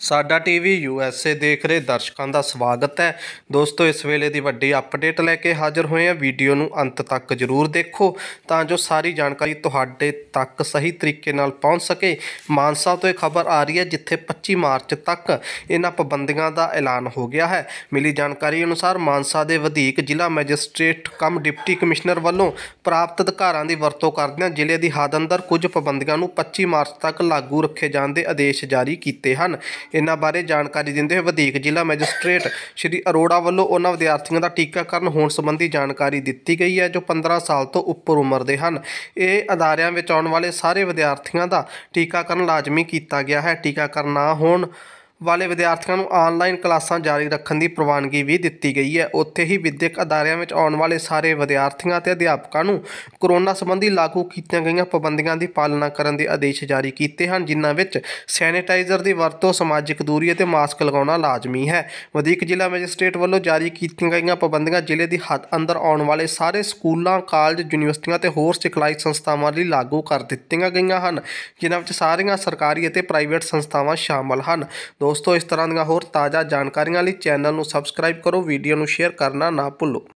ਸਾਡਾ TV USA ਦੇਖ ਰਹੇ ਦਰਸ਼ਕਾਂ ਦਾ ਸਵਾਗਤ ਹੈ ਦੋਸਤੋ ਇਸ ਵੇਲੇ ਦੀ ਵੱਡੀ ਅਪਡੇਟ ਲੈ ਕੇ ਹਾਜ਼ਰ ਹੋਏ ਹਾਂ ਵੀਡੀਓ ਨੂੰ ਅੰਤ ਤੱਕ ਜ਼ਰੂਰ ਦੇਖੋ ਤਾਂ ਜੋ ਸਾਰੀ ਜਾਣਕਾਰੀ ਤੁਹਾਡੇ ਤੱਕ ਸਹੀ ਤਰੀਕੇ ਨਾਲ ਪਹੁੰਚ ਸਕੇ ਮਾਨਸਾ ਤੋਂ ਇਹ ਖਬਰ ਆ ਰਹੀ ਹੈ ਜਿੱਥੇ 25 ਮਾਰਚ ਤੱਕ ਇਹਨਾਂ ਪਾਬੰਦੀਆਂ ਦਾ ਐਲਾਨ ਹੋ ਗਿਆ ਹੈ ਮਿਲੀ ਜਾਣਕਾਰੀ ਅਨੁਸਾਰ ਮਾਨਸਾ ਦੇ ਵਧੀਕ ਜ਼ਿਲ੍ਹਾ ਮੈਜਿਸਟ੍ਰੇਟ ਕਮ ਡਿਪਟੀ ਕਮਿਸ਼ਨਰ ਵੱਲੋਂ ਪ੍ਰਾਪਤ ਅਧਿਕਾਰਾਂ ਦੀ ਵਰਤੋਂ ਕਰਦਿਆਂ ਜ਼ਿਲ੍ਹੇ ਦੀ ਹੱਦ ਅੰਦਰ ਕੁਝ ਪਾਬੰਦੀਆਂ ਨੂੰ 25 ਮਾਰਚ ਤੱਕ ਲਾਗੂ ਰੱਖੇ ਜਾਣ ਦੇ ਆਦੇਸ਼ ਜਾਰੀ ਕੀਤੇ ਹਨ ਇਹਨਾਂ ਬਾਰੇ ਜਾਣਕਾਰੀ ਦਿੰਦੇ ਹੋਏ ਵਧੇਕ ਜ਼ਿਲ੍ਹਾ ਮੈਜਿਸਟ੍ਰੇਟ ਸ਼੍ਰੀ ਅਰੋੜਾ ਵੱਲੋਂ ਉਹਨਾਂ ਵਿਦਿਆਰਥੀਆਂ ਦਾ ਟੀਕਾਕਰਨ ਹੋਣ ਸੰਬੰਧੀ ਜਾਣਕਾਰੀ ਦਿੱਤੀ ਗਈ ਹੈ ਜੋ 15 ਸਾਲ ਤੋਂ ਉੱਪਰ ਉਮਰ ਦੇ ਹਨ ਇਹ ਅਦਾਰਿਆਂ ਵਿੱਚ ਆਉਣ ਵਾਲੇ ਸਾਰੇ ਵਿਦਿਆਰਥੀਆਂ ਦਾ ਟੀਕਾਕਰਨ ਲਾਜ਼ਮੀ ਕੀਤਾ ਗਿਆ ਹੈ ਟੀਕਾਕਰਨ ਨਾ ਹੋਣ ਵਾਲੇ ਵਿਦਿਆਰਥੀਆਂ ਨੂੰ ਆਨਲਾਈਨ ਕਲਾਸਾਂ ਜਾਰੀ ਰੱਖਣ ਦੀ ਪ੍ਰਵਾਨਗੀ ਵੀ ਦਿੱਤੀ ਗਈ ਹੈ ਉੱਥੇ ਹੀ ਵਿਦਿਅਕ ਅਦਾਰਿਆਂ ਵਿੱਚ ਆਉਣ ਵਾਲੇ ਸਾਰੇ ਵਿਦਿਆਰਥੀਆਂ ਤੇ ਅਧਿਆਪਕਾਂ ਨੂੰ ਕੋਰੋਨਾ ਸੰਬੰਧੀ ਲਾਗੂ ਕੀਤੀਆਂ ਗਈਆਂ ਪਾਬੰਦੀਆਂ ਦੀ ਪਾਲਣਾ ਕਰਨ ਦੇ ਆਦੇਸ਼ ਜਾਰੀ ਕੀਤੇ ਹਨ ਜਿਨ੍ਹਾਂ ਵਿੱਚ ਸੈਨੀਟਾਈਜ਼ਰ ਦੀ ਵਰਤੋਂ ਸਮਾਜਿਕ ਦੂਰੀ ਅਤੇ ਮਾਸਕ ਲਗਾਉਣਾ ਲਾਜ਼ਮੀ ਹੈ ਵਧੀਕ ਜ਼ਿਲ੍ਹਾ ਮੈਜਿਸਟ੍ਰੇਟ ਵੱਲੋਂ ਜਾਰੀ ਕੀਤੀਆਂ ਗਈਆਂ ਪਾਬੰਦੀਆਂ ਜ਼ਿਲ੍ਹੇ ਦੀ ਹੱਦ ਅੰਦਰ ਆਉਣ ਵਾਲੇ ਸਾਰੇ ਸਕੂਲਾਂ ਕਾਲਜ ਯੂਨੀਵਰਸਿਟੀਆਂ ਤੇ ਹੋਰ ਸਿਖਲਾਈ ਸੰਸਥਾਵਾਂ ਲਈ ਲਾਗੂ ਕਰ ਦਿੱਤੀਆਂ ਗਈਆਂ ਹਨ ਜਿਨ੍ਹਾਂ ਵਿੱਚ ਸਾਰੀਆਂ ਸਰਕਾਰੀ ਅਤੇ ਪ੍ਰਾਈਵੇਟ ਸੰਸਥਾਵਾਂ ਸ਼ਾਮਲ ਹਨ ਦੋ ਦੋਸਤੋ ਇਸ ਤਰ੍ਹਾਂ ਦੀਆਂ ਹੋਰ ਤਾਜ਼ਾ ਜਾਣਕਾਰੀਆਂ ਲਈ ਚੈਨਲ ਨੂੰ ਸਬਸਕ੍ਰਾਈਬ ਕਰੋ ਵੀਡੀਓ ਨੂੰ ਸ਼ੇਅਰ ਕਰਨਾ ਨਾ ਭੁੱਲੋ